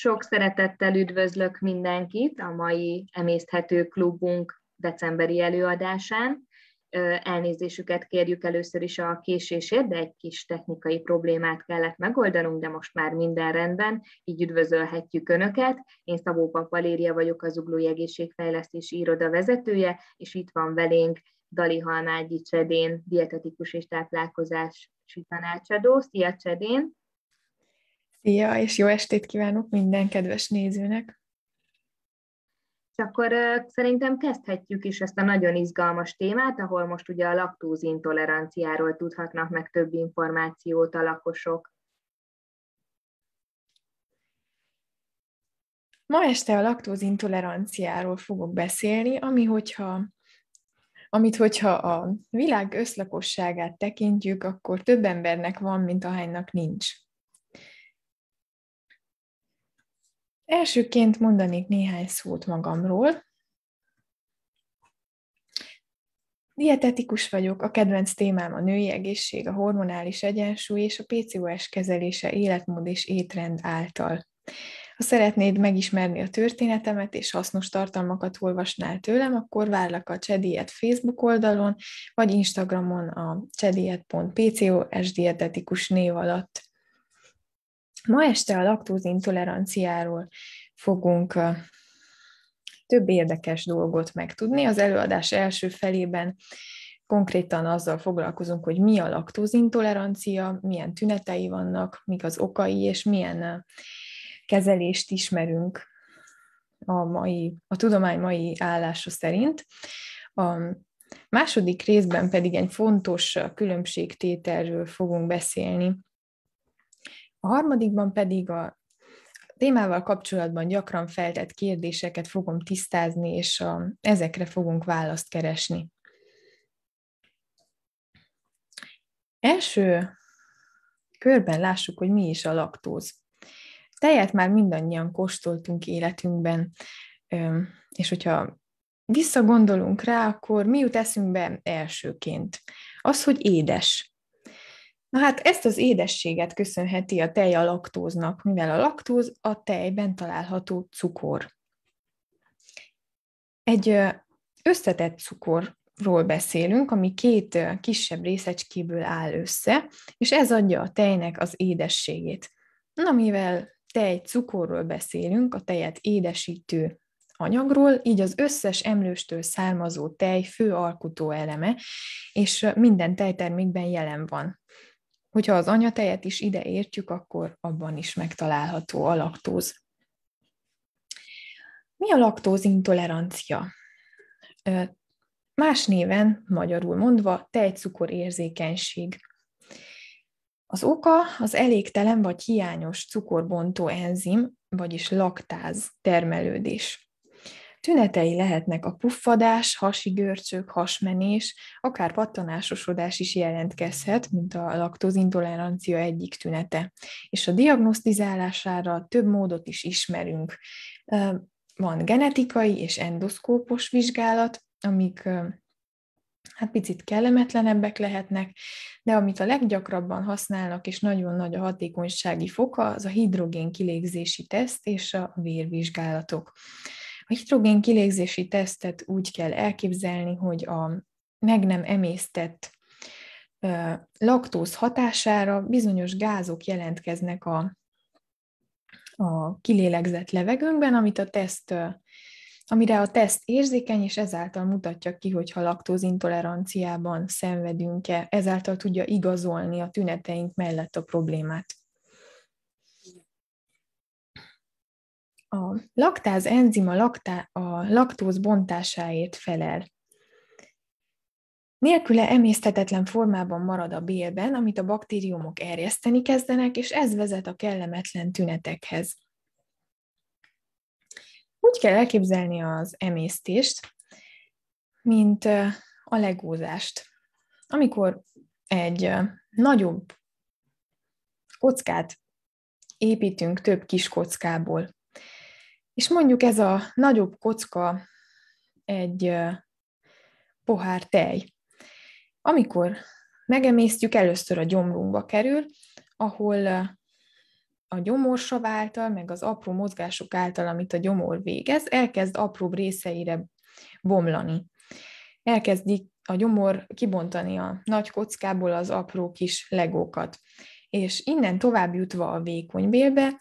Sok szeretettel üdvözlök mindenkit a mai Emészthető Klubunk decemberi előadásán. Elnézésüket kérjük először is a késésért, de egy kis technikai problémát kellett megoldanunk, de most már minden rendben, így üdvözölhetjük Önöket. Én Szabó Valéria vagyok, az Uglói Egészségfejlesztési Iroda vezetője, és itt van velénk Dali Halmágyi Csedén, dietetikus és táplálkozási tanácsadó. Szia Csedén! Szia, és jó estét kívánok minden kedves nézőnek! És akkor szerintem kezdhetjük is ezt a nagyon izgalmas témát, ahol most ugye a laktózintoleranciáról tudhatnak meg több információt a lakosok. Ma este a laktózintoleranciáról fogok beszélni, ami hogyha amit hogyha a világ összlakosságát tekintjük, akkor több embernek van, mint ahánynak nincs. Elsőként mondanék néhány szót magamról. Dietetikus vagyok, a kedvenc témám a női egészség, a hormonális egyensúly és a PCOS kezelése életmód és étrend által. Ha szeretnéd megismerni a történetemet és hasznos tartalmakat olvasnál tőlem, akkor várlak a Csediet Facebook oldalon, vagy Instagramon a csediet.pcosdietetikus név alatt. Ma este a laktózintoleranciáról fogunk több érdekes dolgot megtudni. Az előadás első felében konkrétan azzal foglalkozunk, hogy mi a laktózintolerancia, milyen tünetei vannak, mik az okai, és milyen kezelést ismerünk a, mai, a tudomány mai állása szerint. A második részben pedig egy fontos különbségtételről fogunk beszélni, a harmadikban pedig a témával kapcsolatban gyakran feltett kérdéseket fogom tisztázni, és a, ezekre fogunk választ keresni. Első körben lássuk, hogy mi is a laktóz. Tejet már mindannyian kóstoltunk életünkben, és hogyha visszagondolunk rá, akkor mi jut eszünkbe elsőként? Az, hogy édes. Na hát ezt az édességet köszönheti a tej a laktóznak, mivel a laktóz a tejben található cukor. Egy összetett cukorról beszélünk, ami két kisebb részecskéből áll össze, és ez adja a tejnek az édességét. Na, mivel tej cukorról beszélünk, a tejet édesítő anyagról, így az összes emlőstől származó tej fő alkotó eleme, és minden tejtermékben jelen van. Hogyha az anyatejet is ide értjük, akkor abban is megtalálható a laktóz. Mi a laktózintolerancia? Más néven, magyarul mondva, tejcukor érzékenység. Az oka az elégtelen vagy hiányos cukorbontó enzim, vagyis laktáz termelődés. Tünetei lehetnek a puffadás, hasi görcsök, hasmenés, akár pattanásosodás is jelentkezhet, mint a laktózintolerancia egyik tünete. És a diagnosztizálására több módot is ismerünk. Van genetikai és endoszkópos vizsgálat, amik hát picit kellemetlenebbek lehetnek, de amit a leggyakrabban használnak, és nagyon nagy a hatékonysági foka, az a hidrogén kilégzési teszt és a vérvizsgálatok. A hidrogén kilégzési tesztet úgy kell elképzelni, hogy a meg nem emésztett laktóz hatására bizonyos gázok jelentkeznek a, a kilélegzett levegőnkben, amit a teszt, amire a teszt érzékeny, és ezáltal mutatja ki, hogyha laktózintoleranciában szenvedünk-e, ezáltal tudja igazolni a tüneteink mellett a problémát. A laktáz enzima laktá, a laktóz bontásáért felel. Nélküle emésztetetlen formában marad a bélben, amit a baktériumok erjeszteni kezdenek, és ez vezet a kellemetlen tünetekhez. Úgy kell elképzelni az emésztést, mint a legózást. Amikor egy nagyobb kockát építünk több kis kockából. És mondjuk ez a nagyobb kocka egy pohár tej. Amikor megemésztjük, először a gyomrunkba kerül, ahol a gyomorsav által, meg az apró mozgások által, amit a gyomor végez, elkezd apró részeire bomlani. Elkezdik a gyomor kibontani a nagy kockából az apró kis legókat. És innen tovább jutva a vékony bélbe,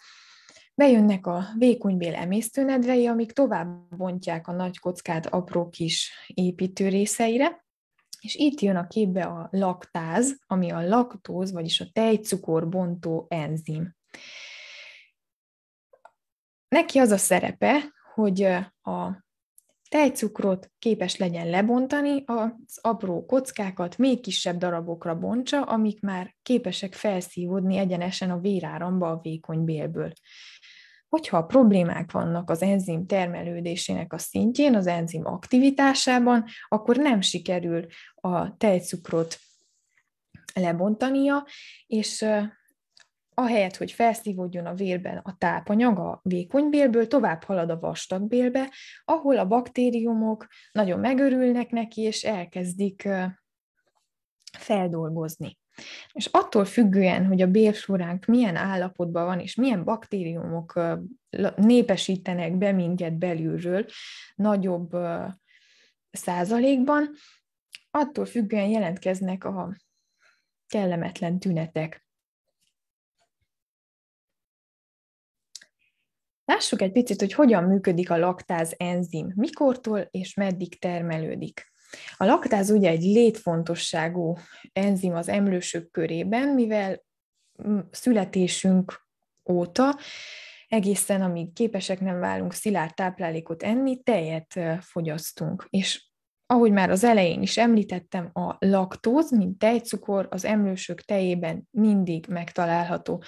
Bejönnek a vékonybél emésztőnedvei, amik tovább bontják a nagy kockát apró kis építő részeire, és itt jön a képbe a laktáz, ami a laktóz, vagyis a tejcukorbontó enzim. Neki az a szerepe, hogy a tejcukrot képes legyen lebontani, az apró kockákat még kisebb darabokra bontsa, amik már képesek felszívódni egyenesen a véráramba a vékony bélből hogyha a problémák vannak az enzim termelődésének a szintjén, az enzim aktivitásában, akkor nem sikerül a tejcukrot lebontania, és ahelyett, hogy felszívódjon a vérben a tápanyag a vékony bélből tovább halad a vastag bélbe, ahol a baktériumok nagyon megörülnek neki, és elkezdik feldolgozni. És attól függően, hogy a bélflóránk milyen állapotban van, és milyen baktériumok népesítenek be minket belülről nagyobb százalékban, attól függően jelentkeznek a kellemetlen tünetek. Lássuk egy picit, hogy hogyan működik a laktáz enzim, mikortól és meddig termelődik. A laktáz ugye egy létfontosságú enzim az emlősök körében, mivel mm, születésünk óta egészen amíg képesek nem válunk szilárd táplálékot enni, tejet fogyasztunk. És ahogy már az elején is említettem, a laktóz, mint tejcukor az emlősök tejében mindig megtalálható.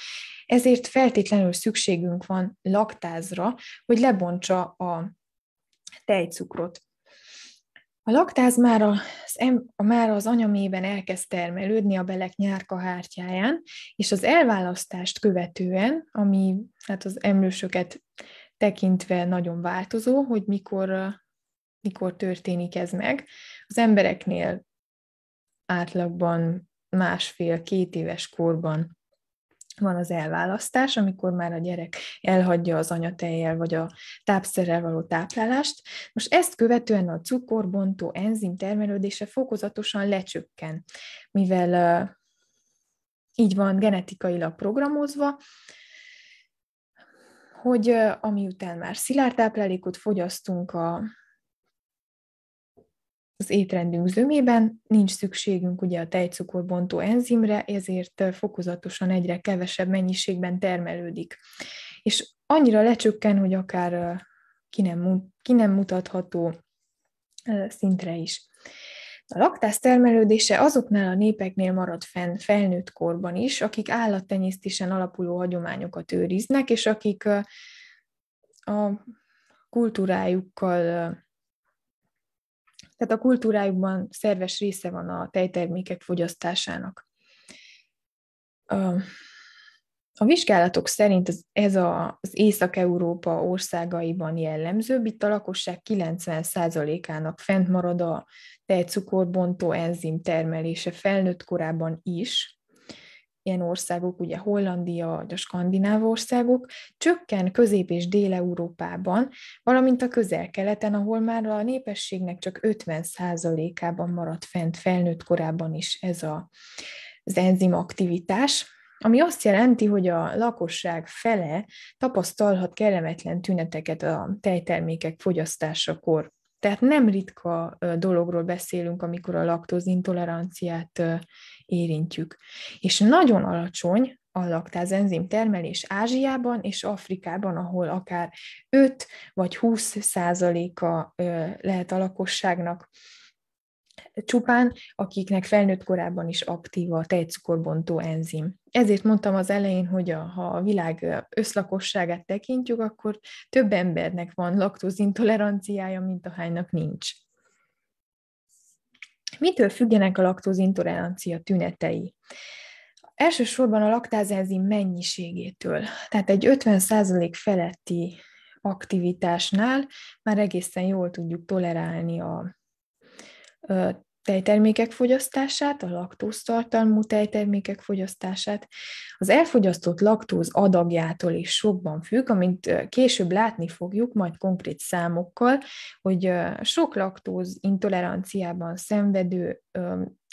Ezért feltétlenül szükségünk van laktázra, hogy lebontsa a tejcukrot. A laktáz már, az, már az anyamében elkezd termelődni a belek nyárkahártyáján, és az elválasztást követően, ami hát az emlősöket tekintve nagyon változó, hogy mikor, mikor történik ez meg. Az embereknél átlagban másfél-két éves korban van az elválasztás, amikor már a gyerek elhagyja az anyatejjel vagy a tápszerrel való táplálást. Most ezt követően a cukorbontó enzim termelődése fokozatosan lecsökken, mivel így van genetikailag programozva, hogy amiután már szilárd táplálékot fogyasztunk a az étrendünk zömében, nincs szükségünk ugye a tejcukorbontó enzimre, ezért fokozatosan egyre kevesebb mennyiségben termelődik. És annyira lecsökken, hogy akár ki nem, ki nem mutatható szintre is. A laktász termelődése azoknál a népeknél marad fenn felnőtt korban is, akik állattenyésztésen alapuló hagyományokat őriznek, és akik a kultúrájukkal tehát a kultúrájukban szerves része van a tejtermékek fogyasztásának. A vizsgálatok szerint ez az Észak-Európa országaiban jellemzőbb, itt a lakosság 90%-ának fent marad a tejcukorbontó enzim termelése felnőtt korában is, ilyen országok, ugye Hollandia vagy a skandináv országok, csökken Közép- és Dél-Európában, valamint a közel-keleten, ahol már a népességnek csak 50%-ában maradt fent felnőtt korában is ez a, az enzimaktivitás, ami azt jelenti, hogy a lakosság fele tapasztalhat kellemetlen tüneteket a tejtermékek fogyasztásakor. Tehát nem ritka dologról beszélünk, amikor a laktózintoleranciát érintjük. És nagyon alacsony a laktázenzim termelés Ázsiában és Afrikában, ahol akár 5 vagy 20 százaléka lehet a lakosságnak csupán, akiknek felnőtt korában is aktív a tejcukorbontó enzim. Ezért mondtam az elején, hogy a, ha a világ összlakosságát tekintjük, akkor több embernek van laktózintoleranciája, mint ahánynak nincs. Mitől függenek a laktózintolerancia tünetei? Elsősorban a laktázenzim mennyiségétől. Tehát egy 50% feletti aktivitásnál már egészen jól tudjuk tolerálni a tejtermékek fogyasztását, a laktóztartalmú tejtermékek fogyasztását. Az elfogyasztott laktóz adagjától is sokban függ, amint később látni fogjuk, majd konkrét számokkal, hogy sok laktóz intoleranciában szenvedő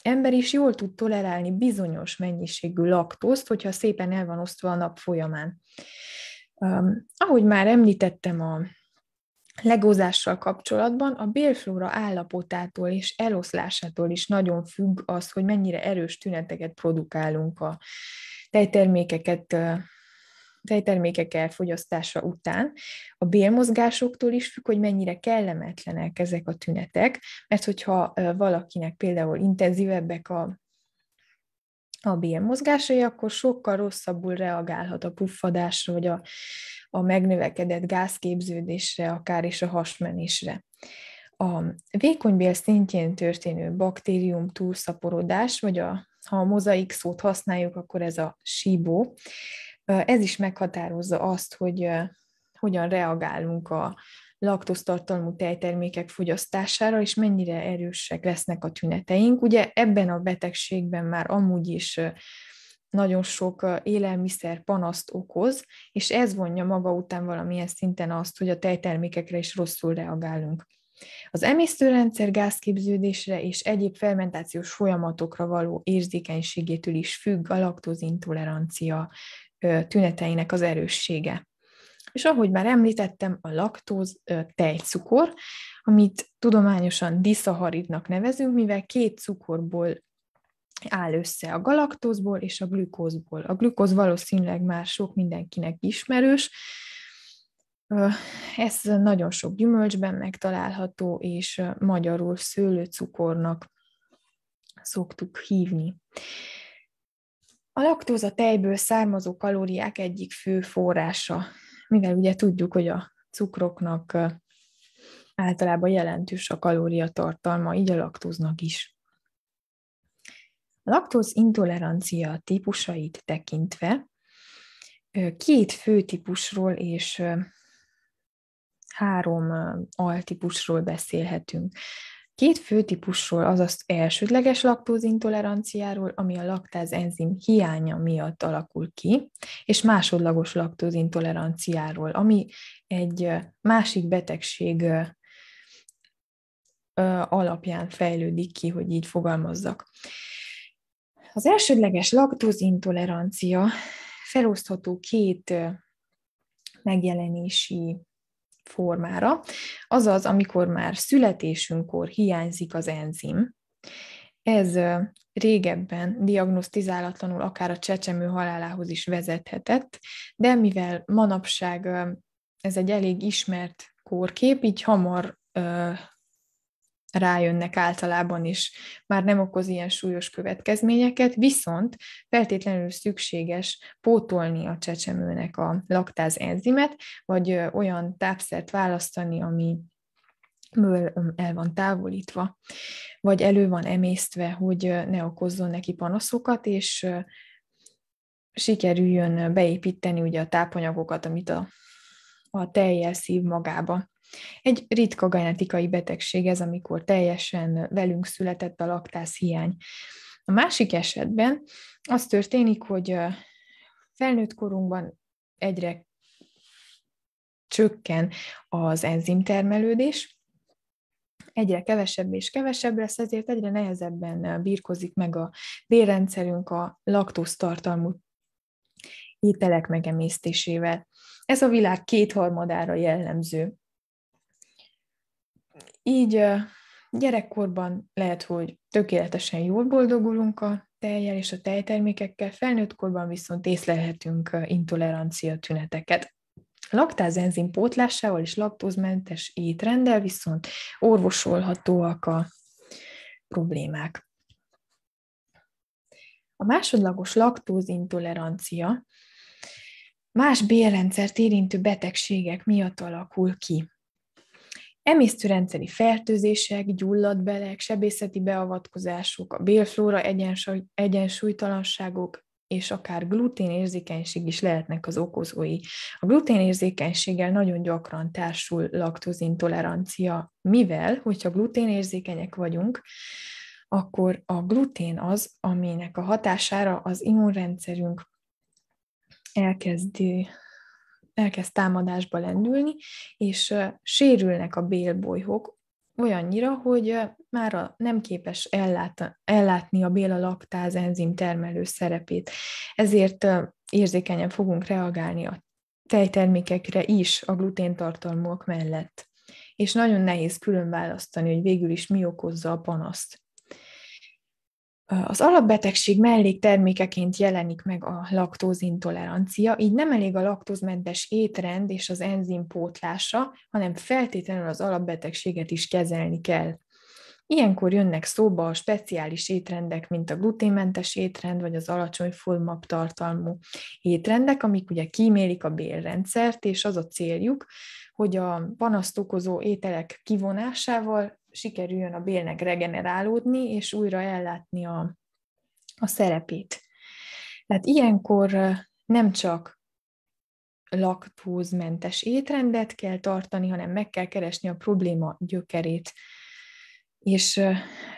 ember is jól tud tolerálni bizonyos mennyiségű laktózt, hogyha szépen el van osztva a nap folyamán. Ahogy már említettem a legózással kapcsolatban a bélflóra állapotától és eloszlásától is nagyon függ az, hogy mennyire erős tüneteket produkálunk a tejtermékeket tejtermékek elfogyasztása után. A bélmozgásoktól is függ, hogy mennyire kellemetlenek ezek a tünetek, mert hogyha valakinek például intenzívebbek a a BM mozgásai, akkor sokkal rosszabbul reagálhat a puffadásra, vagy a, a megnövekedett gázképződésre, akár is a hasmenésre. A vékonybél szintjén történő baktérium túlszaporodás, vagy a, ha a mozaik szót használjuk, akkor ez a síbó, ez is meghatározza azt, hogy hogyan reagálunk a, laktosztartalmú tejtermékek fogyasztására, és mennyire erősek lesznek a tüneteink. Ugye ebben a betegségben már amúgy is nagyon sok élelmiszer panaszt okoz, és ez vonja maga után valamilyen szinten azt, hogy a tejtermékekre is rosszul reagálunk. Az emésztőrendszer gázképződésre és egyéb fermentációs folyamatokra való érzékenységétől is függ a laktózintolerancia tüneteinek az erőssége és ahogy már említettem, a laktóz tejcukor, amit tudományosan diszaharidnak nevezünk, mivel két cukorból áll össze a galaktózból és a glükózból. A glükóz valószínűleg már sok mindenkinek ismerős, ez nagyon sok gyümölcsben megtalálható, és magyarul szőlőcukornak szoktuk hívni. A laktóz a tejből származó kalóriák egyik fő forrása mivel ugye tudjuk, hogy a cukroknak általában jelentős a kalóriatartalma, így a laktóznak is. A laktóz intolerancia típusait tekintve két fő típusról és három altípusról beszélhetünk. Két fő típusról, azaz elsődleges laktózintoleranciáról, ami a laktáz enzim hiánya miatt alakul ki, és másodlagos laktózintoleranciáról, ami egy másik betegség alapján fejlődik ki, hogy így fogalmazzak. Az elsődleges laktózintolerancia felosztható két megjelenési formára, azaz, amikor már születésünkkor hiányzik az enzim. Ez régebben diagnosztizálatlanul akár a csecsemő halálához is vezethetett, de mivel manapság ez egy elég ismert kórkép, így hamar rájönnek általában is, már nem okoz ilyen súlyos következményeket, viszont feltétlenül szükséges pótolni a csecsemőnek a laktáz enzimet, vagy olyan tápszert választani, ami ből el van távolítva, vagy elő van emésztve, hogy ne okozzon neki panaszokat, és sikerüljön beépíteni ugye a tápanyagokat, amit a, a tejjel szív magába. Egy ritka genetikai betegség ez, amikor teljesen velünk született a laktász hiány. A másik esetben az történik, hogy felnőtt korunkban egyre csökken az enzimtermelődés, egyre kevesebb és kevesebb lesz, ezért egyre nehezebben birkozik meg a bérrendszerünk a laktóztartalmú ételek megemésztésével. Ez a világ kétharmadára jellemző így gyerekkorban lehet, hogy tökéletesen jól boldogulunk a tejjel és a tejtermékekkel, felnőttkorban viszont észlelhetünk intolerancia tüneteket. Laktázenzim pótlásával és laktózmentes étrendel viszont orvosolhatóak a problémák. A másodlagos laktózintolerancia más bélrendszert érintő betegségek miatt alakul ki emésztőrendszeri fertőzések, gyulladbelek, sebészeti beavatkozások, a bélflóra egyensúly, egyensúlytalanságok, és akár gluténérzékenység is lehetnek az okozói. A gluténérzékenységgel nagyon gyakran társul laktózintolerancia, mivel, hogyha gluténérzékenyek vagyunk, akkor a glutén az, aminek a hatására az immunrendszerünk elkezdi elkezd támadásba lendülni, és sérülnek a bélbolyhok, olyannyira, hogy már a nem képes ellát, ellátni a bélalaktáz enzim termelő szerepét. Ezért érzékenyen fogunk reagálni a tejtermékekre is a gluténtartalmúak mellett. És nagyon nehéz különválasztani, hogy végül is mi okozza a panaszt. Az alapbetegség melléktermékeként jelenik meg a laktózintolerancia, így nem elég a laktózmentes étrend és az enzim pótlása, hanem feltétlenül az alapbetegséget is kezelni kell. Ilyenkor jönnek szóba a speciális étrendek, mint a gluténmentes étrend, vagy az alacsony folmap tartalmú étrendek, amik ugye kímélik a bélrendszert, és az a céljuk, hogy a panaszt okozó ételek kivonásával sikerüljön a bélnek regenerálódni, és újra ellátni a, a szerepét. Tehát ilyenkor nem csak laktózmentes étrendet kell tartani, hanem meg kell keresni a probléma gyökerét, és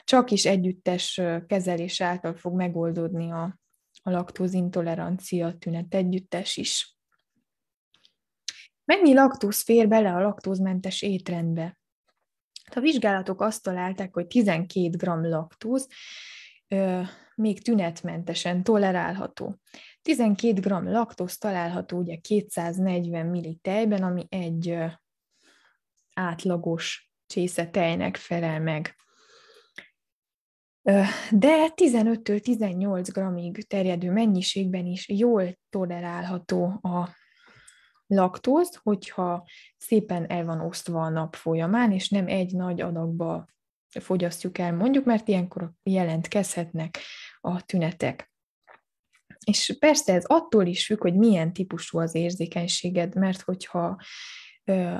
csak is együttes kezelés által fog megoldódni a, a laktózintolerancia tünet együttes is. Mennyi laktóz fér bele a laktózmentes étrendbe? Hát, a vizsgálatok azt találták, hogy 12 g laktóz ö, még tünetmentesen tolerálható. 12 g laktóz található ugye 240 ml tejben, ami egy ö, átlagos tejnek felel meg. De 15-18 től g-ig terjedő mennyiségben is jól tolerálható a laktóz, hogyha szépen el van osztva a nap folyamán, és nem egy nagy adagba fogyasztjuk el, mondjuk, mert ilyenkor jelentkezhetnek a tünetek. És persze ez attól is függ, hogy milyen típusú az érzékenységed, mert hogyha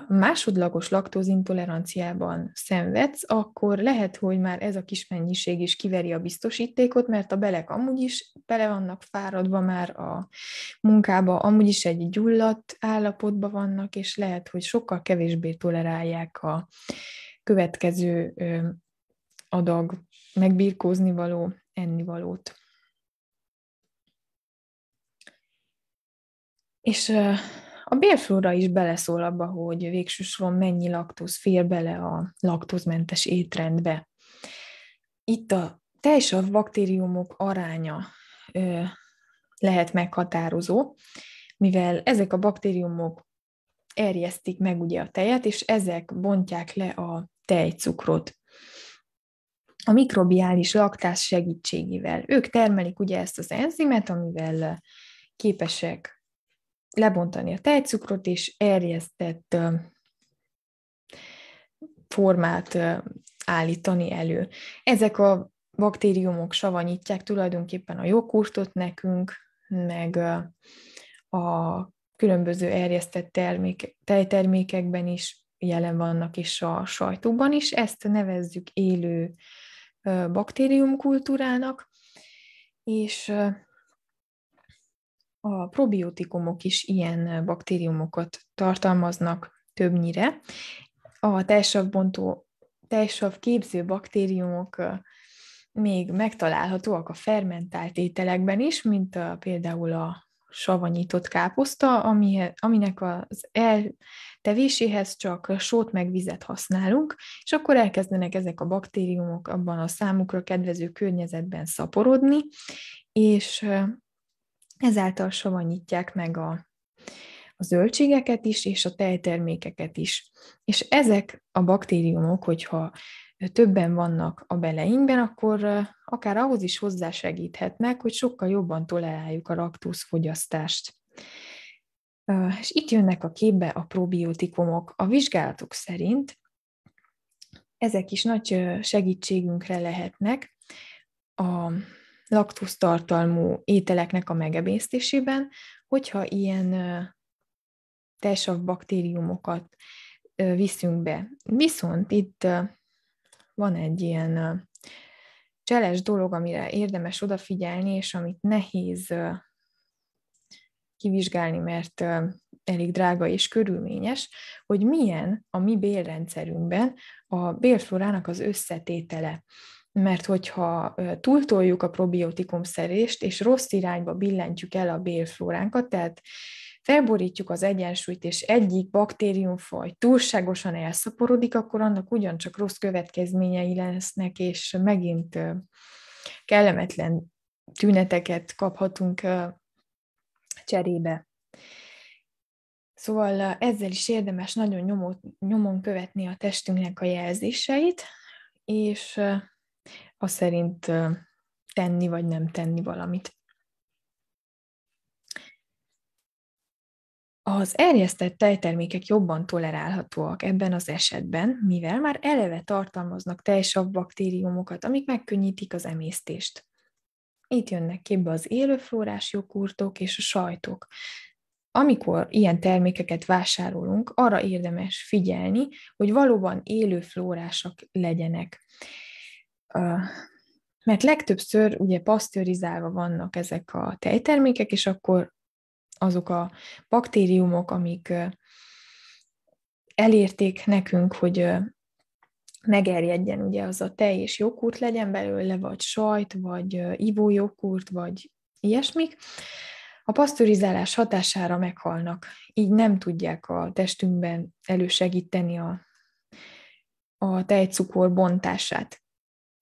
másodlagos laktózintoleranciában szenvedsz, akkor lehet, hogy már ez a kis mennyiség is kiveri a biztosítékot, mert a belek amúgy is bele vannak fáradva már a munkába, amúgy is egy gyulladt állapotban vannak, és lehet, hogy sokkal kevésbé tolerálják a következő adag megbirkózni való ennivalót. És a bélflóra is beleszól abba, hogy végsősoron mennyi laktóz fér bele a laktózmentes étrendbe. Itt a tejsav baktériumok aránya ö, lehet meghatározó, mivel ezek a baktériumok erjesztik meg ugye a tejet, és ezek bontják le a tejcukrot a mikrobiális laktás segítségével. Ők termelik ugye ezt az enzimet, amivel képesek lebontani a tejcukrot, és erjesztett formát állítani elő. Ezek a baktériumok savanyítják tulajdonképpen a jogurtot nekünk, meg a különböző erjesztett termék, tejtermékekben is jelen vannak, és a sajtóban is. Ezt nevezzük élő baktériumkultúrának, és a probiotikumok is ilyen baktériumokat tartalmaznak többnyire. A tejsavbontó, tejsav képző baktériumok még megtalálhatóak a fermentált ételekben is, mint a, például a savanyított káposzta, ami, aminek az eltevéséhez csak sót meg vizet használunk, és akkor elkezdenek ezek a baktériumok abban a számukra kedvező környezetben szaporodni, és Ezáltal savanyítják meg a, a zöldségeket is, és a tejtermékeket is. És ezek a baktériumok, hogyha többen vannak a beleinkben, akkor akár ahhoz is hozzásegíthetnek, hogy sokkal jobban toleráljuk a raktusz fogyasztást. És itt jönnek a képbe a probiotikumok. A vizsgálatok szerint ezek is nagy segítségünkre lehetnek a laktusztartalmú ételeknek a megemésztésében, hogyha ilyen tejsav baktériumokat viszünk be. Viszont itt van egy ilyen cseles dolog, amire érdemes odafigyelni, és amit nehéz kivizsgálni, mert elég drága és körülményes, hogy milyen a mi bélrendszerünkben a bélflórának az összetétele mert hogyha túltoljuk a probiotikum szerést, és rossz irányba billentjük el a bélflóránkat, tehát felborítjuk az egyensúlyt, és egyik baktériumfaj túlságosan elszaporodik, akkor annak ugyancsak rossz következményei lesznek, és megint kellemetlen tüneteket kaphatunk cserébe. Szóval ezzel is érdemes nagyon nyomon követni a testünknek a jelzéseit, és a szerint tenni vagy nem tenni valamit. Az erjesztett tejtermékek jobban tolerálhatóak ebben az esetben, mivel már eleve tartalmaznak teljesabb baktériumokat, amik megkönnyítik az emésztést. Itt jönnek képbe az élőflórás jogurtok és a sajtok. Amikor ilyen termékeket vásárolunk, arra érdemes figyelni, hogy valóban élőflórásak legyenek mert legtöbbször ugye pasztőrizálva vannak ezek a tejtermékek, és akkor azok a baktériumok, amik elérték nekünk, hogy megerjedjen ugye az a tej és joghurt legyen belőle, vagy sajt, vagy ivójogurt, vagy ilyesmik, a pasztőrizálás hatására meghalnak. Így nem tudják a testünkben elősegíteni a, a tejcukor bontását.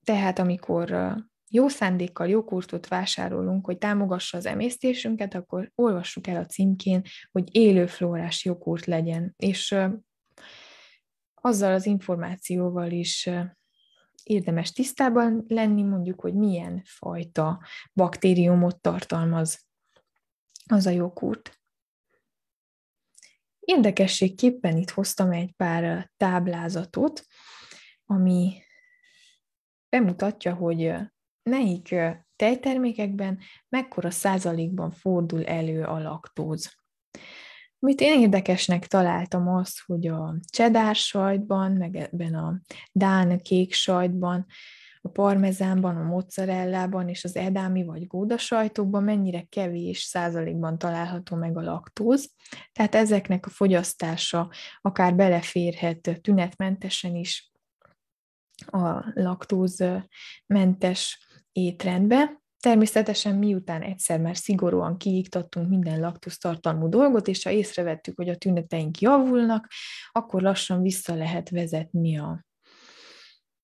Tehát amikor jó szándékkal jó kurtot vásárolunk, hogy támogassa az emésztésünket, akkor olvassuk el a címkén, hogy élő flórás jogurt legyen. És azzal az információval is érdemes tisztában lenni, mondjuk, hogy milyen fajta baktériumot tartalmaz az a jogurt. Érdekességképpen itt hoztam egy pár táblázatot, ami bemutatja, hogy melyik tejtermékekben mekkora százalékban fordul elő a laktóz. Amit én érdekesnek találtam az, hogy a csedár sajtban, meg ebben a dán kék sajtban, a parmezánban, a mozzarellában és az edámi vagy góda sajtokban mennyire kevés százalékban található meg a laktóz. Tehát ezeknek a fogyasztása akár beleférhet tünetmentesen is a laktózmentes étrendbe. Természetesen miután egyszer már szigorúan kiiktattunk minden laktusztartalmú dolgot, és ha észrevettük, hogy a tüneteink javulnak, akkor lassan vissza lehet vezetni a,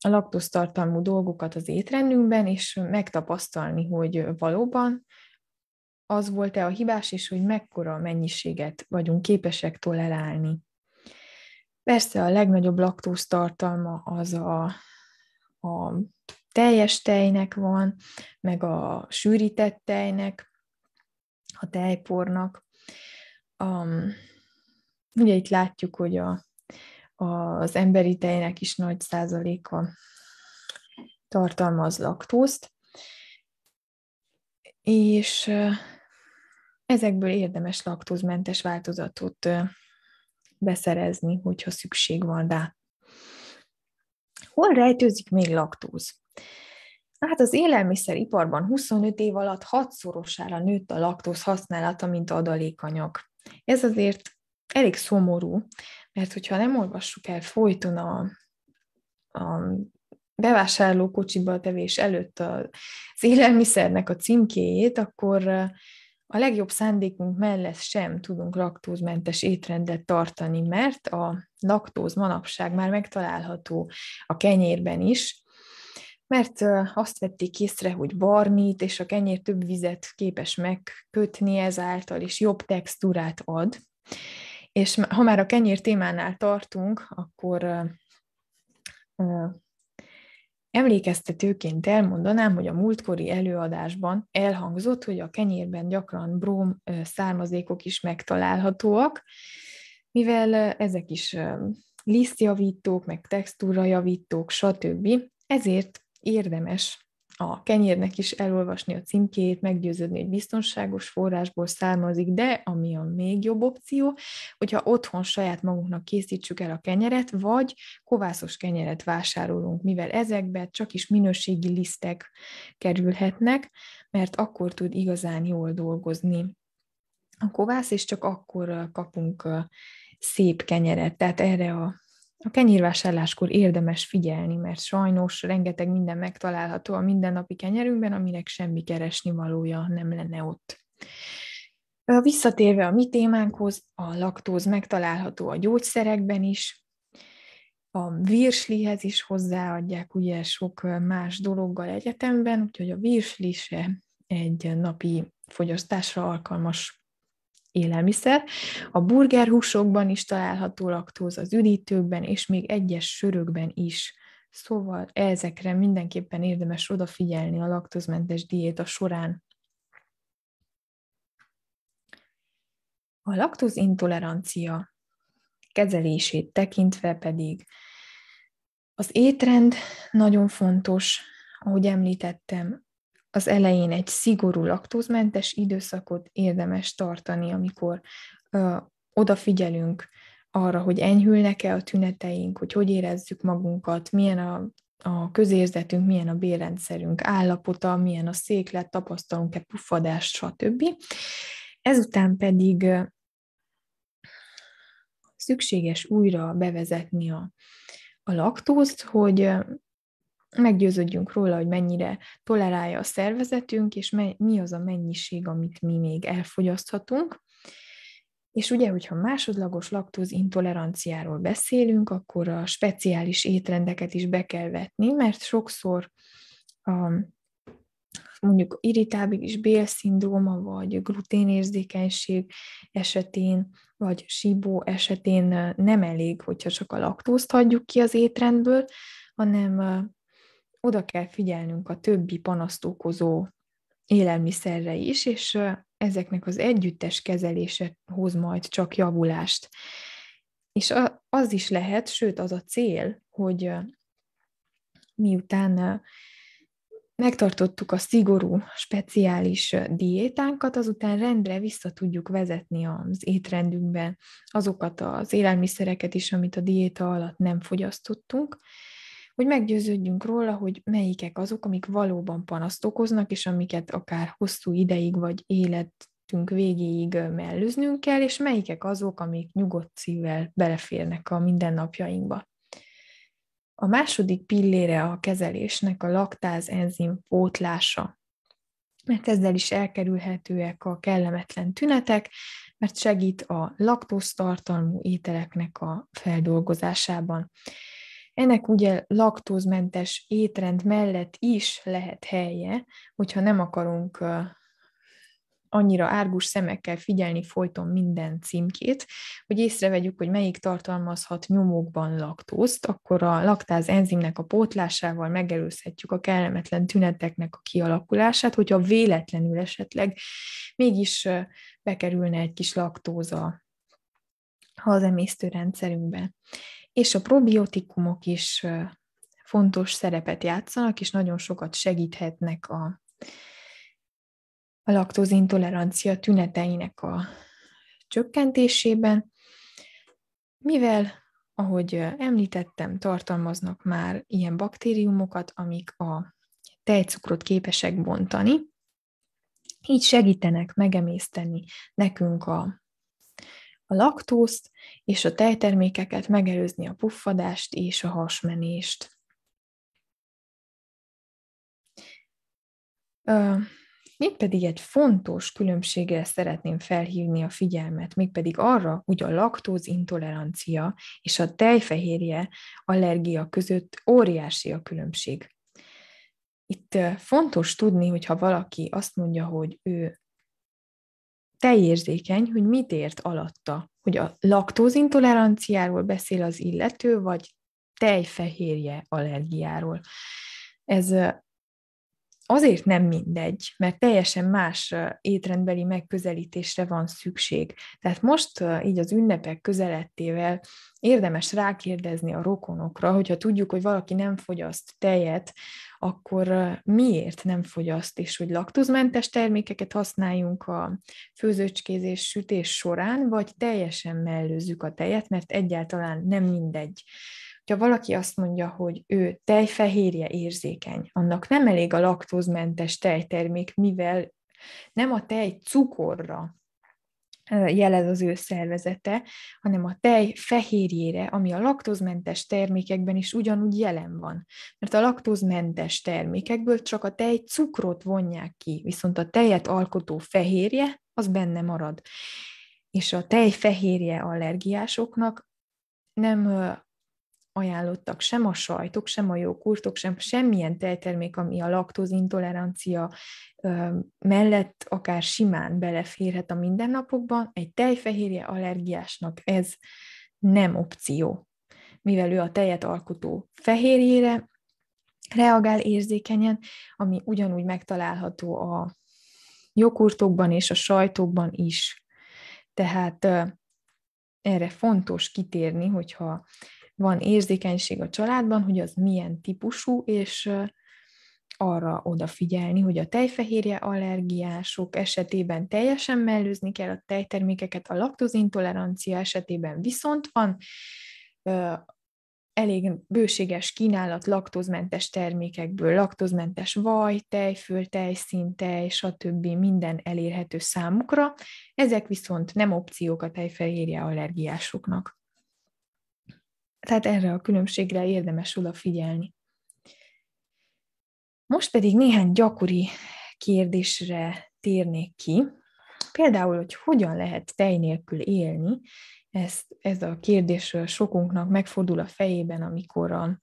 a laktusztartalmú dolgokat az étrendünkben, és megtapasztalni, hogy valóban az volt-e a hibás, és hogy mekkora mennyiséget vagyunk képesek tolerálni. Persze a legnagyobb laktóz tartalma az a, a teljes tejnek van, meg a sűrített tejnek, a tejpornak. Um, ugye itt látjuk, hogy a, a, az emberi tejnek is nagy százaléka tartalmaz laktózt, és ezekből érdemes laktózmentes változatot beszerezni, hogyha szükség van rá. Hol rejtőzik még laktóz? Hát az élelmiszeriparban 25 év alatt hatszorosára nőtt a laktóz használata, mint adalékanyag. Ez azért elég szomorú, mert hogyha nem olvassuk el folyton a, a bevásárlókocsiba tevés előtt az élelmiszernek a címkéjét, akkor a legjobb szándékunk mellett sem tudunk laktózmentes étrendet tartani, mert a laktóz manapság már megtalálható a kenyérben is, mert azt vették észre, hogy barnít, és a kenyér több vizet képes megkötni ezáltal, és jobb textúrát ad. És ha már a kenyér témánál tartunk, akkor Emlékeztetőként elmondanám, hogy a múltkori előadásban elhangzott, hogy a kenyérben gyakran bróm származékok is megtalálhatóak, mivel ezek is lisztjavítók, meg textúrajavítók, stb. Ezért érdemes a kenyérnek is elolvasni a címkét, meggyőződni, hogy biztonságos forrásból származik, de ami a még jobb opció, hogyha otthon saját magunknak készítsük el a kenyeret, vagy kovászos kenyeret vásárolunk, mivel ezekbe csak is minőségi lisztek kerülhetnek, mert akkor tud igazán jól dolgozni a kovász, és csak akkor kapunk szép kenyeret. Tehát erre a a kenyérvásárláskor érdemes figyelni, mert sajnos rengeteg minden megtalálható a mindennapi kenyerünkben, aminek semmi keresni valója nem lenne ott. Visszatérve a mi témánkhoz, a laktóz megtalálható a gyógyszerekben is, a virslihez is hozzáadják ugye sok más dologgal egyetemben, úgyhogy a virsli se egy napi fogyasztásra alkalmas élelmiszer. A burgerhúsokban is található laktóz, az üdítőkben és még egyes sörökben is. Szóval ezekre mindenképpen érdemes odafigyelni a laktózmentes diéta során. A laktózintolerancia kezelését tekintve pedig az étrend nagyon fontos, ahogy említettem, az elején egy szigorú laktózmentes időszakot érdemes tartani, amikor ö, odafigyelünk arra, hogy enyhülnek-e a tüneteink, hogy hogy érezzük magunkat, milyen a, a közérzetünk, milyen a bérrendszerünk állapota, milyen a széklet, tapasztalunk-e puffadást, stb. Ezután pedig szükséges újra bevezetni a, a laktózt, hogy meggyőződjünk róla, hogy mennyire tolerálja a szervezetünk, és mi az a mennyiség, amit mi még elfogyaszthatunk. És ugye, hogyha másodlagos laktóz intoleranciáról beszélünk, akkor a speciális étrendeket is be kell vetni, mert sokszor a mondjuk irritábilis bélszindróma, vagy gluténérzékenység esetén, vagy síbó esetén nem elég, hogyha csak a laktózt hagyjuk ki az étrendből, hanem oda kell figyelnünk a többi panaszt okozó élelmiszerre is, és ezeknek az együttes kezelése hoz majd csak javulást. És az is lehet, sőt az a cél, hogy miután megtartottuk a szigorú, speciális diétánkat, azután rendre vissza tudjuk vezetni az étrendünkbe azokat az élelmiszereket is, amit a diéta alatt nem fogyasztottunk, hogy meggyőződjünk róla, hogy melyikek azok, amik valóban panaszt okoznak, és amiket akár hosszú ideig vagy életünk végéig mellőznünk kell, és melyikek azok, amik nyugodt szívvel beleférnek a mindennapjainkba. A második pillére a kezelésnek a laktáz enzim pótlása, mert ezzel is elkerülhetőek a kellemetlen tünetek, mert segít a laktóztartalmú ételeknek a feldolgozásában. Ennek ugye laktózmentes étrend mellett is lehet helye, hogyha nem akarunk annyira árgus szemekkel figyelni folyton minden címkét, hogy észrevegyük, hogy melyik tartalmazhat nyomokban laktózt, akkor a laktáz enzimnek a pótlásával megelőzhetjük a kellemetlen tüneteknek a kialakulását, hogyha véletlenül esetleg mégis bekerülne egy kis laktóza az emésztőrendszerünkbe és a probiotikumok is fontos szerepet játszanak, és nagyon sokat segíthetnek a, a laktózintolerancia tüneteinek a csökkentésében, mivel, ahogy említettem, tartalmaznak már ilyen baktériumokat, amik a tejcukrot képesek bontani, így segítenek megemészteni nekünk a a laktózt és a tejtermékeket, megelőzni a puffadást és a hasmenést. Még pedig egy fontos különbségre szeretném felhívni a figyelmet, mégpedig arra, hogy a laktózintolerancia és a tejfehérje allergia között óriási a különbség. Itt fontos tudni, hogy ha valaki azt mondja, hogy ő érzékeny, hogy mit ért alatta, hogy a laktózintoleranciáról beszél az illető, vagy tejfehérje allergiáról. Ez azért nem mindegy, mert teljesen más étrendbeli megközelítésre van szükség. Tehát most így az ünnepek közelettével érdemes rákérdezni a rokonokra, hogyha tudjuk, hogy valaki nem fogyaszt tejet, akkor miért nem fogyaszt, és hogy laktózmentes termékeket használjunk a főzőcskézés sütés során, vagy teljesen mellőzzük a tejet, mert egyáltalán nem mindegy ha valaki azt mondja, hogy ő tejfehérje érzékeny, annak nem elég a laktózmentes tejtermék, mivel nem a tej cukorra jelez az ő szervezete, hanem a tej fehérjére, ami a laktózmentes termékekben is ugyanúgy jelen van. Mert a laktózmentes termékekből csak a tej cukrot vonják ki, viszont a tejet alkotó fehérje az benne marad. És a tej fehérje allergiásoknak nem ajánlottak sem a sajtok, sem a jogurtok, sem semmilyen tejtermék, ami a laktózintolerancia mellett akár simán beleférhet a mindennapokban, egy tejfehérje allergiásnak ez nem opció, mivel ő a tejet alkotó fehérjére reagál érzékenyen, ami ugyanúgy megtalálható a jogurtokban és a sajtokban is. Tehát erre fontos kitérni, hogyha van érzékenység a családban, hogy az milyen típusú, és arra odafigyelni, hogy a tejfehérje allergiások esetében teljesen mellőzni kell a tejtermékeket, a laktózintolerancia esetében viszont van elég bőséges kínálat laktózmentes termékekből, laktózmentes vaj, tejföl, tejszín, tej, stb. minden elérhető számukra. Ezek viszont nem opciók a tejfehérje allergiásoknak tehát erre a különbségre érdemes figyelni. Most pedig néhány gyakori kérdésre térnék ki. Például, hogy hogyan lehet tej nélkül élni, ez, ez a kérdés sokunknak megfordul a fejében, amikor a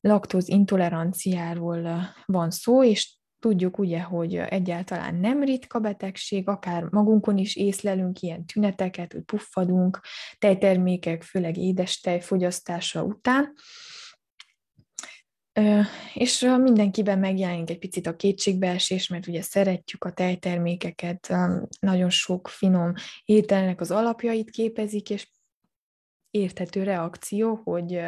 laktóz intoleranciáról van szó, és Tudjuk ugye, hogy egyáltalán nem ritka betegség, akár magunkon is észlelünk ilyen tüneteket, hogy puffadunk, tejtermékek, főleg édes tej fogyasztása után. És mindenkiben megjelenik egy picit a kétségbeesés, mert ugye szeretjük a tejtermékeket, nagyon sok finom ételnek az alapjait képezik, és érthető reakció, hogy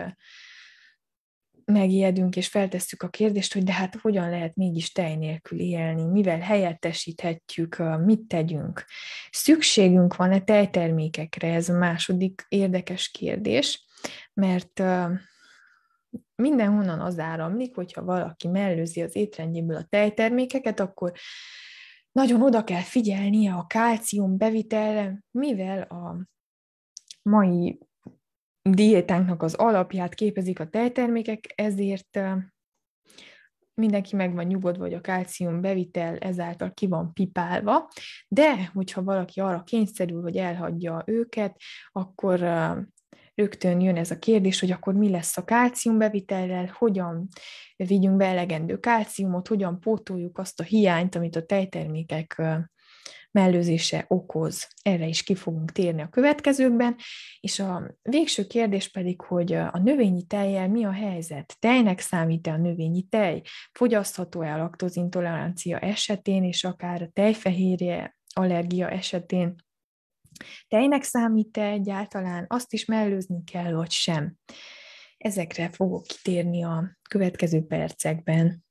megijedünk, és feltesszük a kérdést, hogy de hát hogyan lehet mégis tej nélkül élni, mivel helyettesíthetjük, mit tegyünk. Szükségünk van-e tejtermékekre? Ez a második érdekes kérdés, mert mindenhonnan az áramlik, hogyha valaki mellőzi az étrendjéből a tejtermékeket, akkor nagyon oda kell figyelnie a kálcium bevitelre, mivel a mai diétánknak az alapját képezik a tejtermékek, ezért mindenki meg van nyugodva, hogy a kálcium bevitel ezáltal ki van pipálva, de hogyha valaki arra kényszerül, hogy elhagyja őket, akkor rögtön jön ez a kérdés, hogy akkor mi lesz a kálcium bevitellel, hogyan vigyünk be elegendő kálciumot, hogyan pótoljuk azt a hiányt, amit a tejtermékek mellőzése okoz. Erre is ki fogunk térni a következőkben. És a végső kérdés pedig, hogy a növényi tejjel mi a helyzet? Tejnek számít-e a növényi tej? Fogyasztható-e a laktózintolerancia esetén, és akár a tejfehérje allergia esetén? Tejnek számít-e egyáltalán? Azt is mellőzni kell, vagy sem? Ezekre fogok kitérni a következő percekben.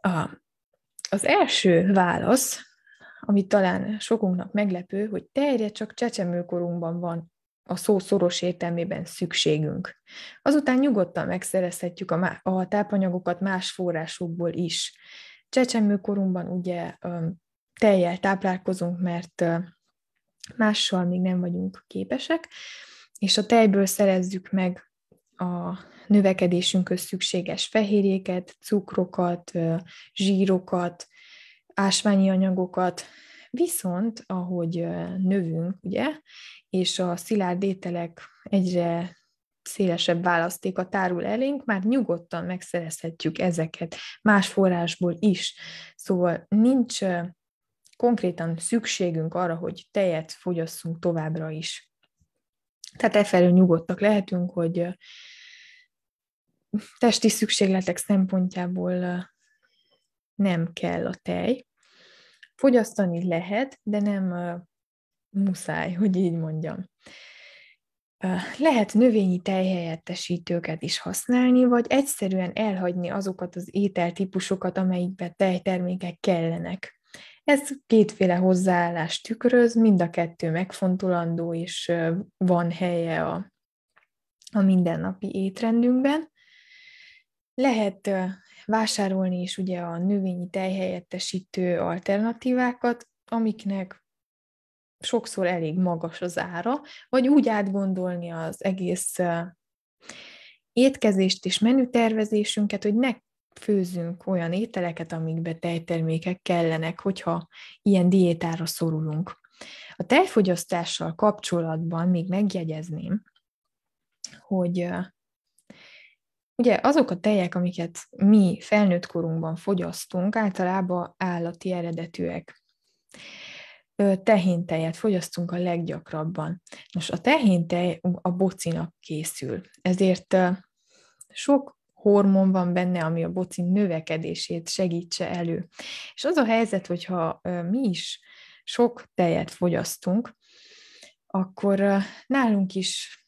A, az első válasz ami talán sokunknak meglepő, hogy teljesen csak csecsemőkorunkban van a szó szoros értelmében szükségünk. Azután nyugodtan megszerezhetjük a, tápanyagokat más forrásokból is. Csecsemőkorunkban ugye teljel táplálkozunk, mert mással még nem vagyunk képesek, és a tejből szerezzük meg a növekedésünkhöz szükséges fehérjéket, cukrokat, zsírokat, ásványi anyagokat, viszont ahogy növünk, ugye, és a szilárd ételek egyre szélesebb választéka tárul elénk, már nyugodtan megszerezhetjük ezeket más forrásból is. Szóval nincs konkrétan szükségünk arra, hogy tejet fogyasszunk továbbra is. Tehát e felől nyugodtak lehetünk, hogy testi szükségletek szempontjából nem kell a tej fogyasztani lehet, de nem uh, muszáj, hogy így mondjam. Uh, lehet növényi tejhelyettesítőket is használni, vagy egyszerűen elhagyni azokat az ételtípusokat, amelyikbe tejtermékek kellenek. Ez kétféle hozzáállás tükröz, mind a kettő megfontolandó, és uh, van helye a, a mindennapi étrendünkben. Lehet vásárolni is ugye a növényi tejhelyettesítő alternatívákat, amiknek sokszor elég magas az ára, vagy úgy átgondolni az egész étkezést és menütervezésünket, hogy ne főzünk olyan ételeket, amikbe tejtermékek kellenek, hogyha ilyen diétára szorulunk. A tejfogyasztással kapcsolatban még megjegyezném, hogy Ugye azok a tejek, amiket mi felnőtt korunkban fogyasztunk, általában állati eredetűek. Tehéntejet fogyasztunk a leggyakrabban. Most a tehéntej a bocinak készül, ezért sok hormon van benne, ami a bocin növekedését segítse elő. És az a helyzet, hogyha mi is sok tejet fogyasztunk, akkor nálunk is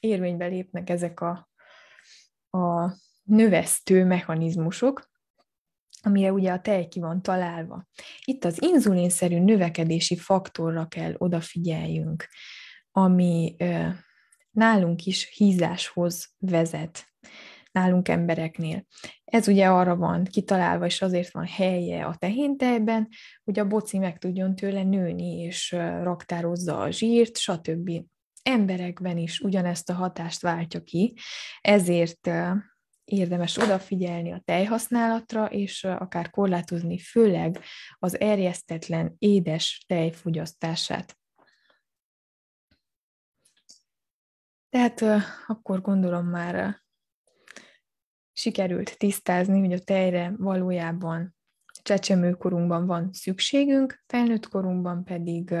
érvénybe lépnek ezek a a növesztő mechanizmusok, amire ugye a tej ki van találva. Itt az inzulinszerű növekedési faktorra kell odafigyeljünk, ami nálunk is hízáshoz vezet, nálunk embereknél. Ez ugye arra van kitalálva, és azért van helye a tehéntejben, hogy a boci meg tudjon tőle nőni, és raktározza a zsírt, stb emberekben is ugyanezt a hatást váltja ki, ezért érdemes odafigyelni a tejhasználatra, és akár korlátozni főleg az erjesztetlen édes tejfogyasztását. Tehát akkor gondolom már sikerült tisztázni, hogy a tejre valójában csecsemőkorunkban van szükségünk, felnőtt korunkban pedig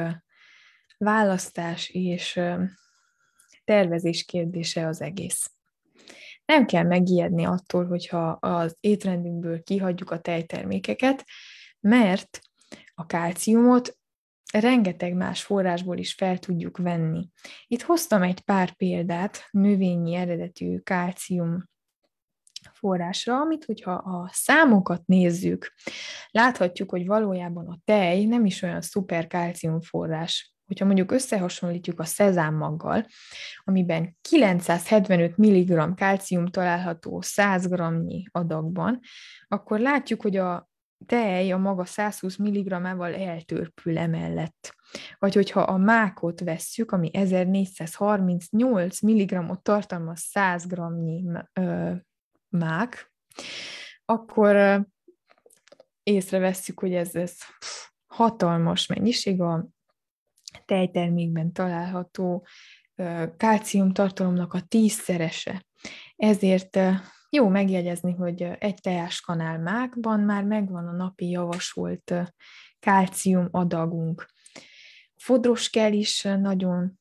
választás és tervezés kérdése az egész. Nem kell megijedni attól, hogyha az étrendünkből kihagyjuk a tejtermékeket, mert a kálciumot rengeteg más forrásból is fel tudjuk venni. Itt hoztam egy pár példát növényi eredetű kálcium forrásra, amit, hogyha a számokat nézzük, láthatjuk, hogy valójában a tej nem is olyan szuper kálcium forrás hogyha mondjuk összehasonlítjuk a szezámmaggal, amiben 975 mg kalcium található 100 g-nyi adagban, akkor látjuk, hogy a tej a maga 120 mg-ával eltörpül emellett. Vagy hogyha a mákot vesszük, ami 1438 mg-ot tartalmaz 100 g-nyi mák, akkor észrevesszük, hogy ez, ez hatalmas mennyiség a tejtermékben található kálcium tartalomnak a tízszerese. Ezért jó megjegyezni, hogy egy teáskanál mákban már megvan a napi javasolt kálcium adagunk. Fodros kell is nagyon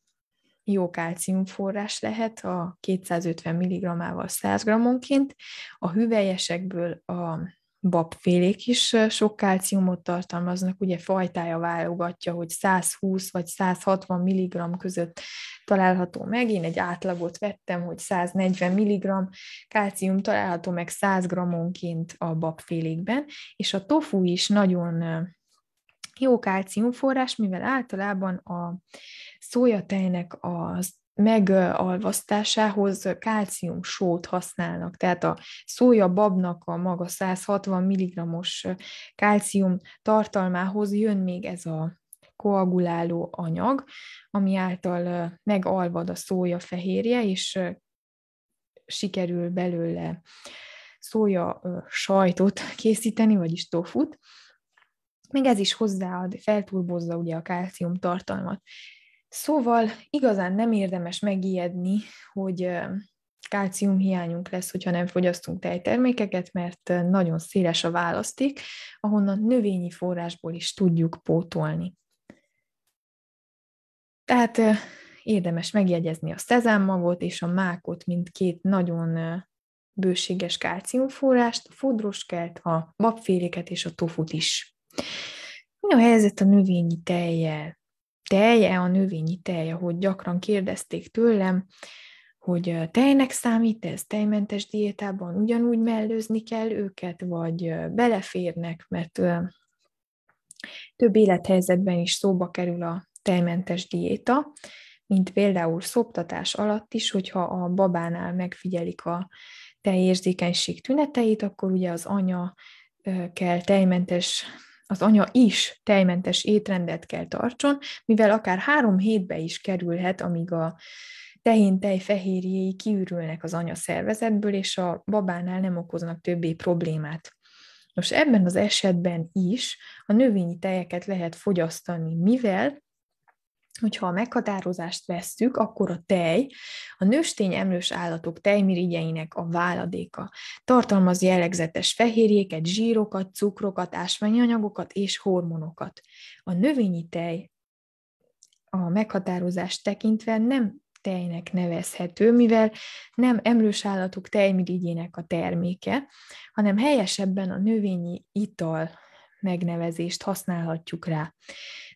jó kálciumforrás lehet a 250 mg-ával 100 g-onként, a hüvelyesekből a babfélék is sok kálciumot tartalmaznak, ugye fajtája válogatja, hogy 120 vagy 160 mg között található meg. Én egy átlagot vettem, hogy 140 mg kálcium található meg 100 g-onként a babfélékben, és a tofu is nagyon jó kálciumforrás, mivel általában a szójatejnek az megalvasztásához kálcium sót használnak, tehát a szója babnak a maga 160 mg-os kálcium tartalmához jön még ez a koaguláló anyag, ami által megalvad a szója fehérje, és sikerül belőle szója sajtot készíteni, vagyis tofut. Még ez is hozzáad, felturbozza ugye a kálcium tartalmat. Szóval igazán nem érdemes megijedni, hogy kálcium hiányunk lesz, hogyha nem fogyasztunk tejtermékeket, mert nagyon széles a választék, ahonnan növényi forrásból is tudjuk pótolni. Tehát érdemes megjegyezni a szezámmagot és a mákot, mint két nagyon bőséges kálciumforrást, a fodroskelt, a babféléket és a tofut is. Mi a helyzet a növényi tejjel? teje, a növényi teje, hogy gyakran kérdezték tőlem, hogy tejnek számít ez, tejmentes diétában ugyanúgy mellőzni kell őket, vagy beleférnek, mert több élethelyzetben is szóba kerül a tejmentes diéta, mint például szoptatás alatt is, hogyha a babánál megfigyelik a tejérzékenység tüneteit, akkor ugye az anya kell tejmentes az anya is tejmentes étrendet kell tartson, mivel akár három hétbe is kerülhet, amíg a tehén tej kiürülnek az anya szervezetből, és a babánál nem okoznak többé problémát. Nos, ebben az esetben is a növényi tejeket lehet fogyasztani, mivel hogyha a meghatározást vesszük, akkor a tej a nőstény emlős állatok tejmirigyeinek a váladéka. Tartalmaz jellegzetes fehérjéket, zsírokat, cukrokat, ásványanyagokat és hormonokat. A növényi tej a meghatározást tekintve nem tejnek nevezhető, mivel nem emlős állatok tejmirigyének a terméke, hanem helyesebben a növényi ital megnevezést használhatjuk rá.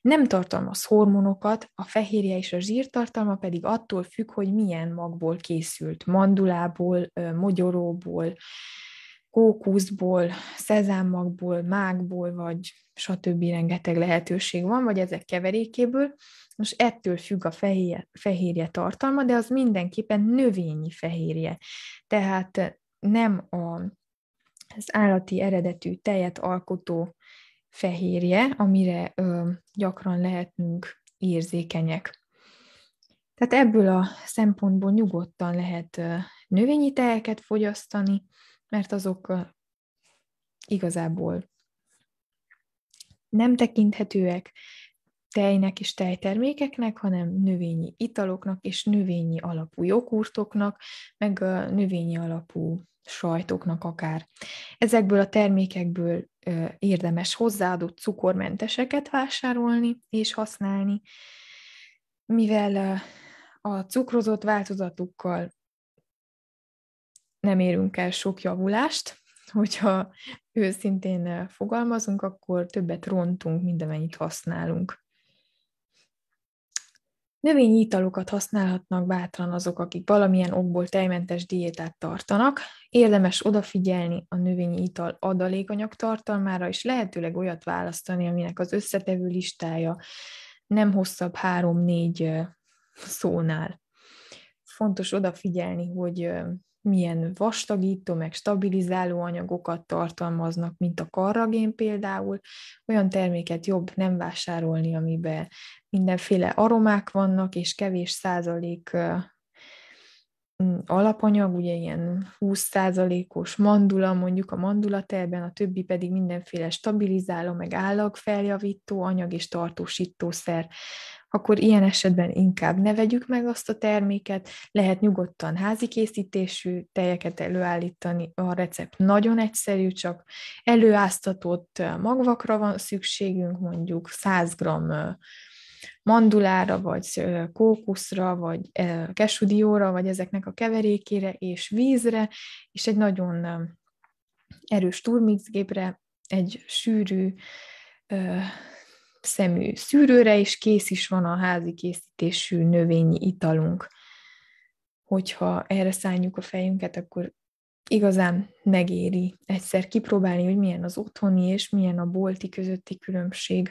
Nem tartalmaz hormonokat, a fehérje és a zsírtartalma pedig attól függ, hogy milyen magból készült, mandulából, mogyoróból, kókuszból, szezámmagból, mágból, vagy stb. rengeteg lehetőség van, vagy ezek keverékéből. Most ettől függ a fehérje, fehérje tartalma, de az mindenképpen növényi fehérje. Tehát nem a, az állati eredetű tejet alkotó fehérje, amire ö, gyakran lehetünk érzékenyek. Tehát ebből a szempontból nyugodtan lehet ö, növényi tejeket fogyasztani, mert azok ö, igazából nem tekinthetőek tejnek és tejtermékeknek, hanem növényi italoknak és növényi alapú jogurtoknak, meg a növényi alapú sajtoknak akár. Ezekből a termékekből érdemes hozzáadott cukormenteseket vásárolni és használni, mivel a cukrozott változatukkal nem érünk el sok javulást, hogyha őszintén fogalmazunk, akkor többet rontunk, mint amennyit használunk. Növényi italokat használhatnak bátran azok, akik valamilyen okból tejmentes diétát tartanak. Érdemes odafigyelni a növényi ital adalékanyag tartalmára, és lehetőleg olyat választani, aminek az összetevő listája nem hosszabb 3-4 szónál. Fontos odafigyelni, hogy milyen vastagító, meg stabilizáló anyagokat tartalmaznak, mint a karragén például. Olyan terméket jobb nem vásárolni, amiben mindenféle aromák vannak, és kevés százalék mm, alapanyag, ugye ilyen 20 százalékos mandula, mondjuk a mandulaterben, a többi pedig mindenféle stabilizáló, meg állagfeljavító anyag és tartósítószer, akkor ilyen esetben inkább ne vegyük meg azt a terméket, lehet nyugodtan házi készítésű tejeket előállítani, a recept nagyon egyszerű, csak előáztatott magvakra van szükségünk, mondjuk 100 g mandulára, vagy kókuszra, vagy kesudióra, vagy ezeknek a keverékére, és vízre, és egy nagyon erős turmixgépre, egy sűrű szemű szűrőre, és kész is van a házi készítésű növényi italunk. Hogyha erre szálljuk a fejünket, akkor igazán megéri egyszer kipróbálni, hogy milyen az otthoni és milyen a bolti közötti különbség.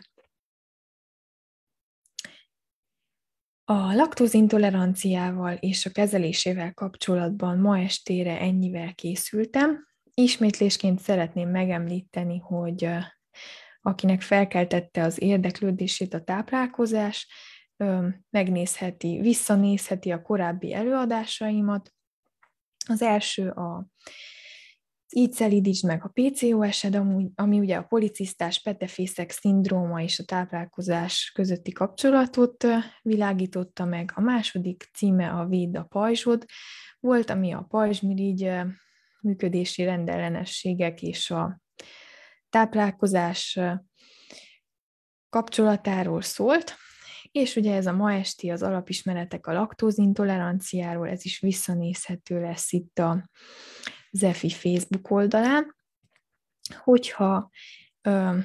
A laktózintoleranciával és a kezelésével kapcsolatban ma estére ennyivel készültem. Ismétlésként szeretném megemlíteni, hogy akinek felkeltette az érdeklődését a táplálkozás, megnézheti, visszanézheti a korábbi előadásaimat. Az első a így szelídítsd meg a PCOS-ed, ami ugye a policisztás petefészek szindróma és a táplálkozás közötti kapcsolatot világította meg. A második címe a Véd a pajzsod volt, ami a pajzsmirigy működési rendellenességek és a táplálkozás kapcsolatáról szólt, és ugye ez a ma esti az alapismeretek a laktózintoleranciáról, ez is visszanézhető lesz itt a Zefi Facebook oldalán. Hogyha ö,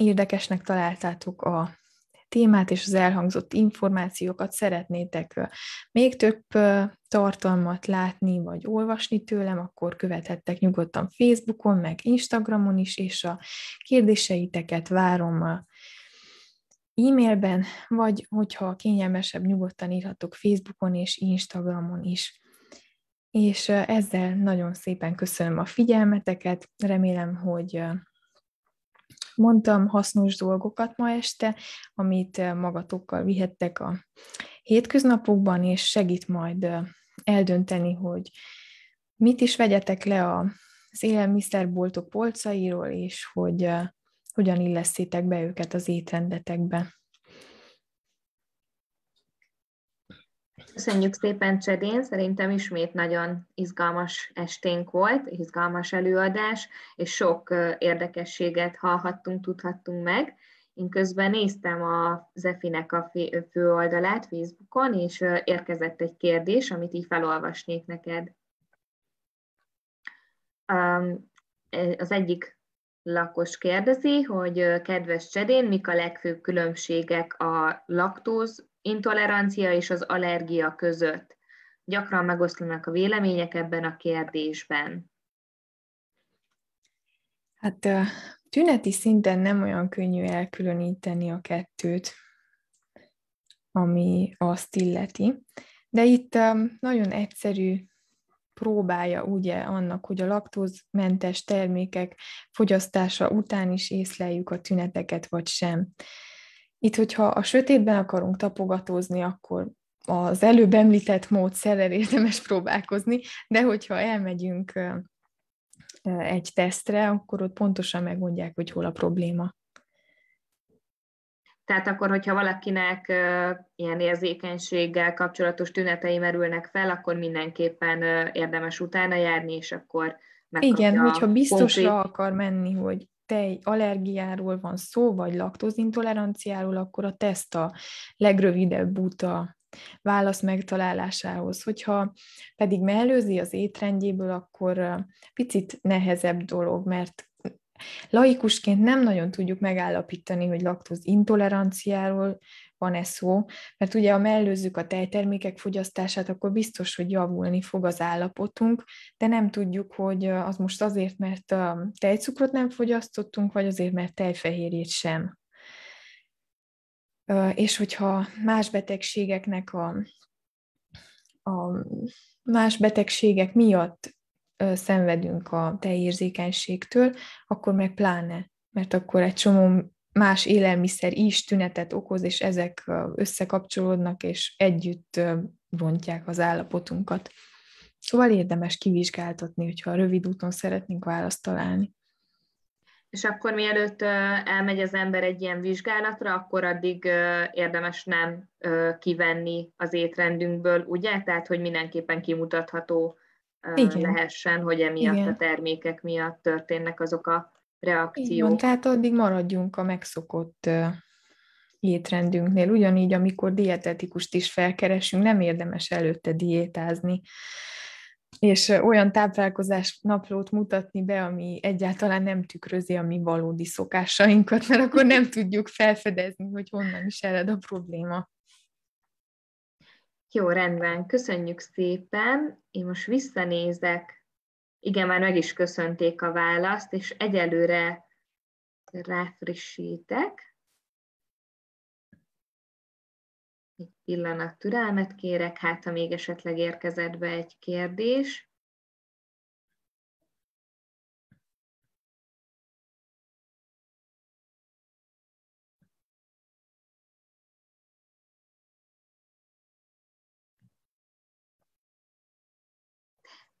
érdekesnek találtátok a témát és az elhangzott információkat, szeretnétek még több tartalmat látni vagy olvasni tőlem, akkor követhettek nyugodtan Facebookon, meg Instagramon is, és a kérdéseiteket várom e-mailben, vagy hogyha kényelmesebb, nyugodtan írhatok Facebookon és Instagramon is. És ezzel nagyon szépen köszönöm a figyelmeteket, remélem, hogy mondtam hasznos dolgokat ma este, amit magatokkal vihettek a hétköznapokban, és segít majd eldönteni, hogy mit is vegyetek le az élelmiszerboltok polcairól, és hogy hogyan illesztétek be őket az étrendetekbe. Köszönjük szépen Csedén, szerintem ismét nagyon izgalmas esténk volt, izgalmas előadás, és sok érdekességet hallhattunk, tudhattunk meg. Én közben néztem a Zefinek a fő oldalát Facebookon, és érkezett egy kérdés, amit így felolvasnék neked. E, az egyik lakos kérdezi, hogy kedves Csedén, mik a legfőbb különbségek a laktóz intolerancia és az allergia között. Gyakran megoszlanak a vélemények ebben a kérdésben. Hát tüneti szinten nem olyan könnyű elkülöníteni a kettőt, ami azt illeti. De itt nagyon egyszerű próbája ugye annak, hogy a laktózmentes termékek fogyasztása után is észleljük a tüneteket vagy sem. Itt, hogyha a sötétben akarunk tapogatózni, akkor az előbb említett módszerrel érdemes próbálkozni, de hogyha elmegyünk egy tesztre, akkor ott pontosan megmondják, hogy hol a probléma. Tehát akkor, hogyha valakinek ilyen érzékenységgel kapcsolatos tünetei merülnek fel, akkor mindenképpen érdemes utána járni, és akkor megkapja Igen, hogyha biztosra konkrét... akar menni, hogy tej allergiáról van szó, vagy laktózintoleranciáról, akkor a teszt a legrövidebb úta válasz megtalálásához. Hogyha pedig mellőzi az étrendjéből, akkor picit nehezebb dolog, mert laikusként nem nagyon tudjuk megállapítani, hogy laktóz intoleranciáról van-e szó, mert ugye ha mellőzzük a tejtermékek fogyasztását, akkor biztos, hogy javulni fog az állapotunk, de nem tudjuk, hogy az most azért, mert tejcukrot nem fogyasztottunk, vagy azért, mert tejfehérjét sem. És hogyha más betegségeknek a, a más betegségek miatt szenvedünk a tejérzékenységtől, akkor meg pláne, mert akkor egy csomó más élelmiszer is tünetet okoz, és ezek összekapcsolódnak, és együtt bontják az állapotunkat. Szóval érdemes kivizsgáltatni, hogyha a rövid úton szeretnénk választ találni. És akkor mielőtt elmegy az ember egy ilyen vizsgálatra, akkor addig érdemes nem kivenni az étrendünkből, ugye? Tehát, hogy mindenképpen kimutatható Igen. lehessen, hogy emiatt Igen. a termékek miatt történnek azok a reakció. van, tehát addig maradjunk a megszokott étrendünknél. Ugyanígy, amikor dietetikust is felkeresünk, nem érdemes előtte diétázni, és olyan táplálkozás naplót mutatni be, ami egyáltalán nem tükrözi a mi valódi szokásainkat, mert akkor nem tudjuk felfedezni, hogy honnan is ered a probléma. Jó, rendben, köszönjük szépen. Én most visszanézek igen, már meg is köszönték a választ, és egyelőre ráfrissítek. Egy pillanat türelmet kérek, hát ha még esetleg érkezett be egy kérdés.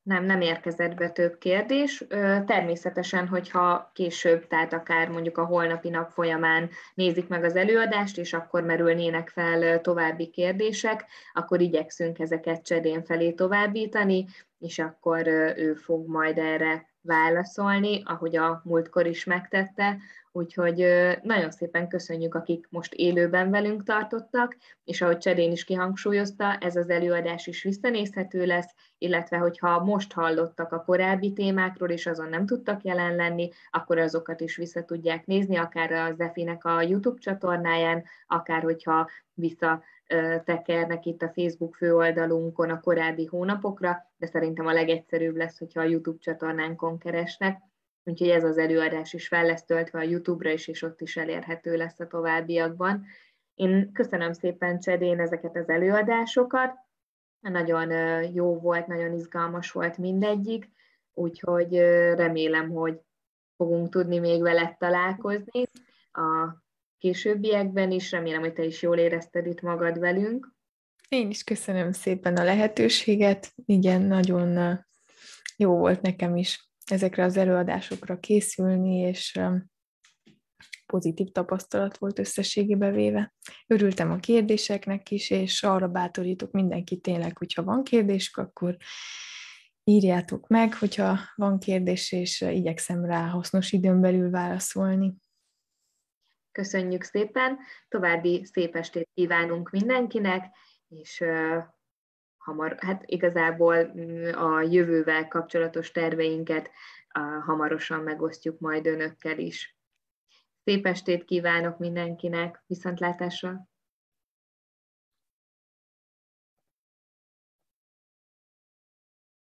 Nem, nem érkezett be több kérdés. Természetesen, hogyha később, tehát akár mondjuk a holnapi nap folyamán nézik meg az előadást, és akkor merülnének fel további kérdések, akkor igyekszünk ezeket cserén felé továbbítani, és akkor ő fog majd erre válaszolni, ahogy a múltkor is megtette, úgyhogy nagyon szépen köszönjük, akik most élőben velünk tartottak, és ahogy Cserén is kihangsúlyozta, ez az előadás is visszanézhető lesz, illetve hogyha most hallottak a korábbi témákról, és azon nem tudtak jelen lenni, akkor azokat is vissza tudják nézni, akár a Zefinek a YouTube csatornáján, akár hogyha vissza tekernek itt a Facebook főoldalunkon a korábbi hónapokra, de szerintem a legegyszerűbb lesz, hogyha a YouTube csatornánkon keresnek. Úgyhogy ez az előadás is fel lesz töltve a YouTube-ra is, és ott is elérhető lesz a továbbiakban. Én köszönöm szépen Csedén ezeket az előadásokat, nagyon jó volt, nagyon izgalmas volt mindegyik, úgyhogy remélem, hogy fogunk tudni még veled találkozni a későbbiekben is. Remélem, hogy te is jól érezted itt magad velünk. Én is köszönöm szépen a lehetőséget. Igen, nagyon jó volt nekem is ezekre az előadásokra készülni, és pozitív tapasztalat volt összességébe véve. Örültem a kérdéseknek is, és arra bátorítok mindenkit tényleg, hogyha van kérdés, akkor írjátok meg, hogyha van kérdés, és igyekszem rá hasznos időn belül válaszolni. Köszönjük szépen, további szép estét kívánunk mindenkinek, és hamar, hát igazából mm, a jövővel kapcsolatos terveinket hamarosan megosztjuk majd önökkel is. Szép estét kívánok mindenkinek, viszontlátásra!